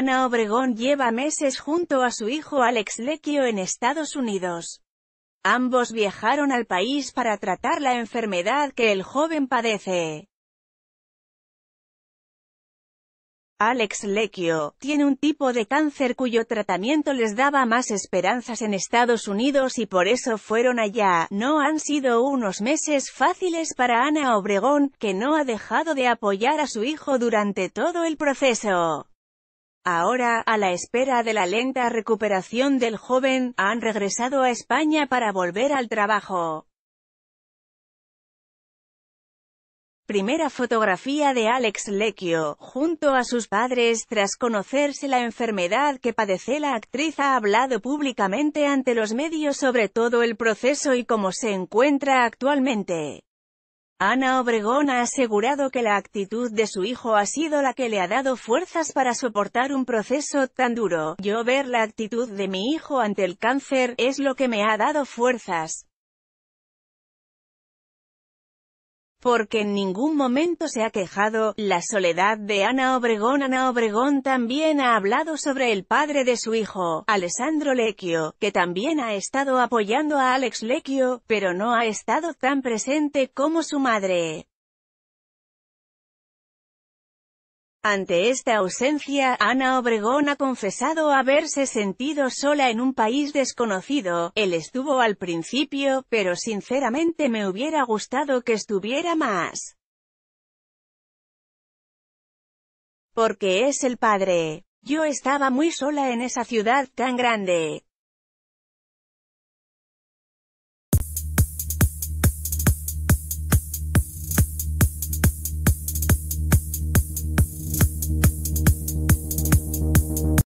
Ana Obregón lleva meses junto a su hijo Alex Lequio en Estados Unidos. Ambos viajaron al país para tratar la enfermedad que el joven padece. Alex Lequio, tiene un tipo de cáncer cuyo tratamiento les daba más esperanzas en Estados Unidos y por eso fueron allá. No han sido unos meses fáciles para Ana Obregón, que no ha dejado de apoyar a su hijo durante todo el proceso. Ahora, a la espera de la lenta recuperación del joven, han regresado a España para volver al trabajo. Primera fotografía de Alex Lecchio, junto a sus padres tras conocerse la enfermedad que padece la actriz ha hablado públicamente ante los medios sobre todo el proceso y cómo se encuentra actualmente. Ana Obregón ha asegurado que la actitud de su hijo ha sido la que le ha dado fuerzas para soportar un proceso tan duro. Yo ver la actitud de mi hijo ante el cáncer, es lo que me ha dado fuerzas. porque en ningún momento se ha quejado, la soledad de Ana Obregón. Ana Obregón también ha hablado sobre el padre de su hijo, Alessandro Lecchio, que también ha estado apoyando a Alex Lecchio, pero no ha estado tan presente como su madre. Ante esta ausencia, Ana Obregón ha confesado haberse sentido sola en un país desconocido, él estuvo al principio, pero sinceramente me hubiera gustado que estuviera más. Porque es el padre. Yo estaba muy sola en esa ciudad tan grande.